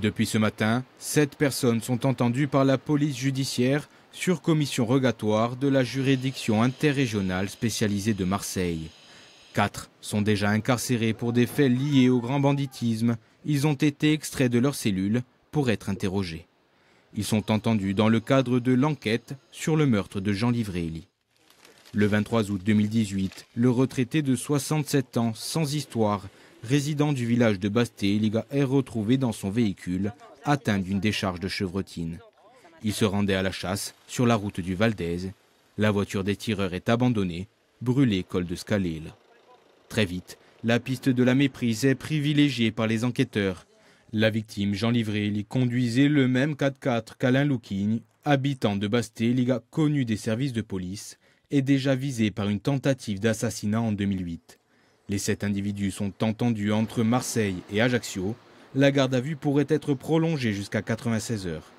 Depuis ce matin, sept personnes sont entendues par la police judiciaire sur commission rogatoire de la juridiction interrégionale spécialisée de Marseille. Quatre sont déjà incarcérés pour des faits liés au grand banditisme. Ils ont été extraits de leur cellule pour être interrogés. Ils sont entendus dans le cadre de l'enquête sur le meurtre de Jean Livrelli. Le 23 août 2018, le retraité de 67 ans, sans histoire, résident du village de basté est retrouvé dans son véhicule, atteint d'une décharge de chevrotine. Il se rendait à la chasse sur la route du Valdez. La voiture des tireurs est abandonnée, brûlée col de Scalil. Très vite, la piste de la méprise est privilégiée par les enquêteurs. La victime, Jean y conduisait le même 4x4 qu'Alain Louquigne, habitant de Basté-Liga, connu des services de police, est déjà visé par une tentative d'assassinat en 2008. Les sept individus sont entendus entre Marseille et Ajaccio. La garde à vue pourrait être prolongée jusqu'à 96 heures.